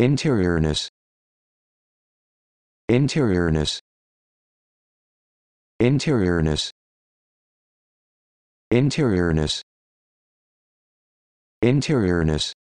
interiorness interiorness interiorness interiorness interiorness